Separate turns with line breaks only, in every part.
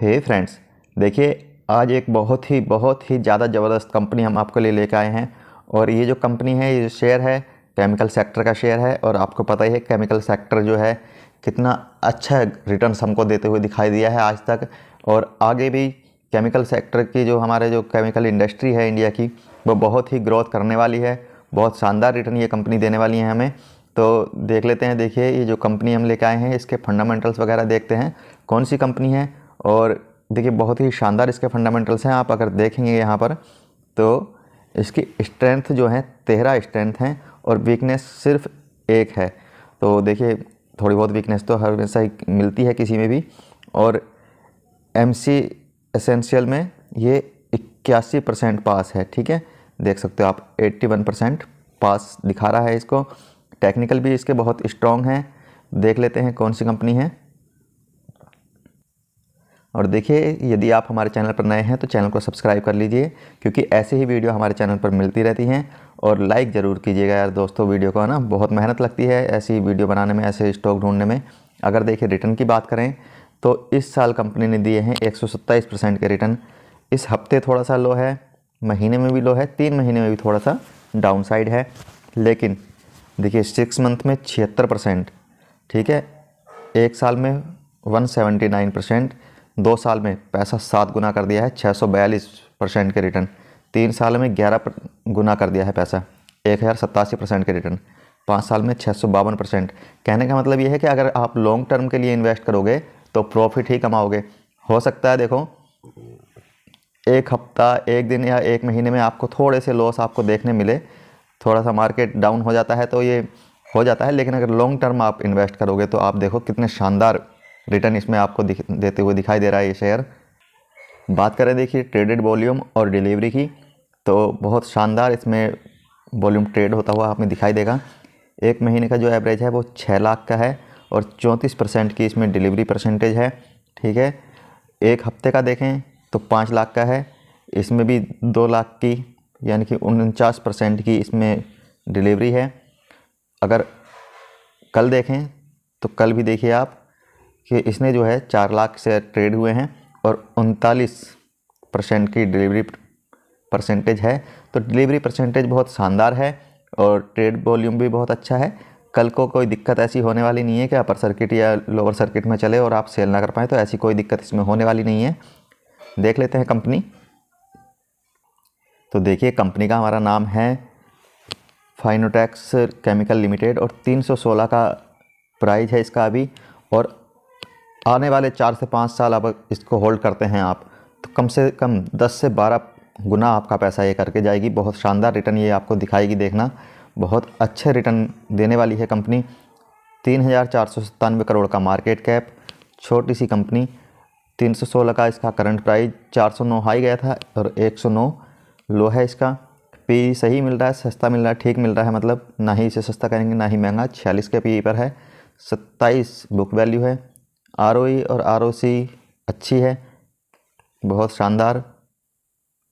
हे hey friends देखिए आज एक बहुत ही बहुत ही ज़्यादा ज़बरदस्त कंपनी हम आपके लिए लेकर आए हैं और ये जो कंपनी है ये शेयर है केमिकल सेक्टर का शेयर है और आपको पता ही है केमिकल सेक्टर जो है कितना अच्छा रिटर्न हमको देते हुए दिखाई दिया है आज तक और आगे भी केमिकल सेक्टर की जो हमारे जो केमिकल इंडस्ट्री है इंडिया की वो बहुत ही ग्रोथ करने वाली है बहुत शानदार रिटर्न ये कंपनी देने वाली है हमें तो देख लेते हैं देखिए ये जो कंपनी हम लेकर आए हैं इसके फंडामेंटल्स वगैरह देखते हैं कौन सी कंपनी है और देखिए बहुत ही शानदार इसके फंडामेंटल्स हैं आप अगर देखेंगे यहाँ पर तो इसकी स्ट्रेंथ जो है तेरह स्ट्रेंथ हैं और वीकनेस सिर्फ एक है तो देखिए थोड़ी बहुत वीकनेस तो हर हमेशा ही मिलती है किसी में भी और एम सी एसेंशियल में ये इक्यासी परसेंट पास है ठीक है देख सकते हो आप 81 परसेंट पास दिखा रहा है इसको टेक्निकल भी इसके बहुत स्ट्रॉन्ग हैं देख लेते हैं कौन सी कंपनी है और देखिए यदि आप हमारे चैनल पर नए हैं तो चैनल को सब्सक्राइब कर लीजिए क्योंकि ऐसे ही वीडियो हमारे चैनल पर मिलती रहती हैं और लाइक ज़रूर कीजिएगा यार दोस्तों वीडियो को है ना बहुत मेहनत लगती है ऐसी वीडियो बनाने में ऐसे स्टॉक ढूंढने में अगर देखिए रिटर्न की बात करें तो इस साल कंपनी ने दिए हैं एक परसेंट के रिटर्न इस हफ्ते थोड़ा सा लो है महीने में भी लो है तीन महीने में भी थोड़ा सा डाउन साइड है लेकिन देखिए सिक्स मंथ में छिहत्तर परसेंट ठीक है एक साल में वन परसेंट दो साल में पैसा सात गुना कर दिया है छः सौ बयालीस परसेंट के रिटर्न तीन साल में ग्यारह गुना कर दिया है पैसा एक हज़ार सत्तासी परसेंट के रिटर्न पाँच साल में छः सौ बावन परसेंट कहने का मतलब ये है कि अगर आप लॉन्ग टर्म के लिए इन्वेस्ट करोगे तो प्रॉफिट ही कमाओगे हो सकता है देखो एक हफ्ता एक दिन या एक महीने में आपको थोड़े से लॉस आपको देखने मिले थोड़ा सा मार्केट डाउन हो जाता है तो ये हो जाता है लेकिन अगर लॉन्ग टर्म आप इन्वेस्ट करोगे तो आप देखो कितने शानदार रिटर्न इसमें आपको देते हुए दिखाई दे रहा है ये शेयर बात करें देखिए ट्रेडेड वॉल्यूम और डिलीवरी की तो बहुत शानदार इसमें वॉल्यूम ट्रेड होता हुआ आपने दिखाई देगा एक महीने का जो एवरेज है वो छः लाख का है और चौंतीस परसेंट की इसमें डिलीवरी परसेंटेज है ठीक है एक हफ्ते का देखें तो पाँच लाख का है इसमें भी दो लाख की यानी कि उनचास परसेंट की इसमें डिलीवरी है अगर कल देखें तो कल भी देखिए आप कि इसने जो है चार लाख शेयर ट्रेड हुए हैं और उनतालीस परसेंट की डिलीवरी परसेंटेज है तो डिलीवरी परसेंटेज बहुत शानदार है और ट्रेड वॉल्यूम भी बहुत अच्छा है कल को कोई दिक्कत ऐसी होने वाली नहीं है कि अपर सर्किट या लोअर सर्किट में चले और आप सेल ना कर पाएँ तो ऐसी कोई दिक्कत इसमें होने वाली नहीं है देख लेते हैं कंपनी तो देखिए कंपनी का हमारा नाम है फाइनोटैक्स केमिकल लिमिटेड और 316 का प्राइस है इसका अभी और आने वाले चार से पाँच साल अब इसको होल्ड करते हैं आप तो कम से कम दस से बारह गुना आपका पैसा ये करके जाएगी बहुत शानदार रिटर्न ये आपको दिखाएगी देखना बहुत अच्छे रिटर्न देने वाली है कंपनी तीन हज़ार चार सौ सत्तानवे करोड़ का मार्केट कैप छोटी सी कंपनी तीन सौ सोलह का इसका करंट प्राइस चार सौ नौ हाई गया था और एक सौ नौ लो है इसका पी सही मिल रहा है सस्ता मिल रहा है ठीक मिल रहा है मतलब ना ही इसे सस्ता करेंगे ना ही महंगा छियालीस के पी पर है सत्ताईस बुक वैल्यू है आर और आर अच्छी है बहुत शानदार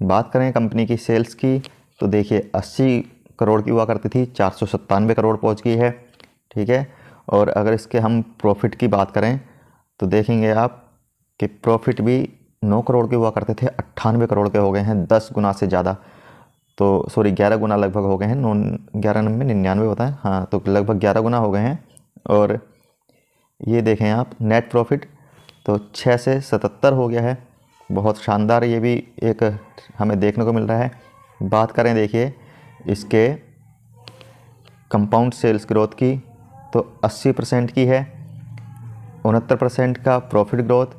बात करें कंपनी की सेल्स की तो देखिए 80 करोड़ की हुआ करती थी चार करोड़ पहुंच गई है ठीक है और अगर इसके हम प्रॉफिट की बात करें तो देखेंगे आप कि प्रॉफिट भी 9 करोड़ के हुआ करते थे अट्ठानवे करोड़ के हो गए हैं दस गुना से ज़्यादा तो सॉरी ग्यारह गुना लगभग हो गए हैं नौ ग्यारह नब्बे निन्यानवे होता है हाँ तो लगभग ग्यारह गुना हो गए हैं और ये देखें आप नेट प्रॉफिट तो छः से सतहत्तर हो गया है बहुत शानदार ये भी एक हमें देखने को मिल रहा है बात करें देखिए इसके कंपाउंड सेल्स ग्रोथ की तो 80 परसेंट की है उनहत्तर परसेंट का प्रॉफिट ग्रोथ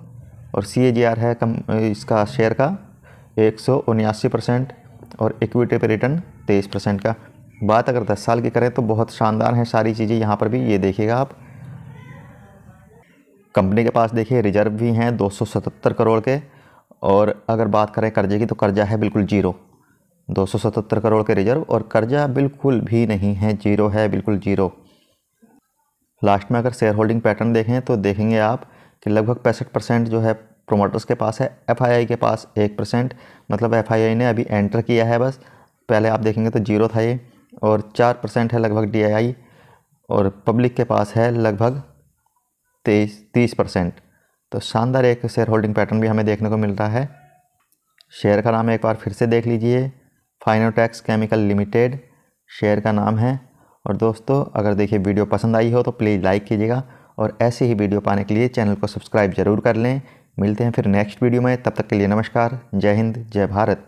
और सी है कम इसका शेयर का एक परसेंट और इक्विटी पर रिटर्न 23 परसेंट का बात अगर 10 साल की करें तो बहुत शानदार हैं सारी चीज़ें यहाँ पर भी ये देखिएगा आप कंपनी के पास देखिए रिजर्व भी हैं 277 करोड़ के और अगर बात करें कर्जे की तो कर्जा है बिल्कुल जीरो 277 करोड़ के रिजर्व और कर्जा बिल्कुल भी नहीं है जीरो है बिल्कुल जीरो लास्ट में अगर शेयर होल्डिंग पैटर्न देखें तो देखेंगे आप कि लगभग पैंसठ परसेंट जो है प्रोमोटर्स के पास है एफ के पास एक परसेंट मतलब एफ ने अभी एंटर किया है बस पहले आप देखेंगे तो जीरो था ये और चार परसेंट है लगभग डी और पब्लिक के पास है लगभग तेईस तीस परसेंट तो शानदार एक शेयर होल्डिंग पैटर्न भी हमें देखने को मिल रहा है शेयर का नाम एक बार फिर से देख लीजिए फाइनोटैक्स केमिकल लिमिटेड शेयर का नाम है और दोस्तों अगर देखिए वीडियो पसंद आई हो तो प्लीज़ लाइक कीजिएगा और ऐसे ही वीडियो पाने के लिए चैनल को सब्सक्राइब ज़रूर कर लें मिलते हैं फिर नेक्स्ट वीडियो में तब तक के लिए नमस्कार जय हिंद जय भारत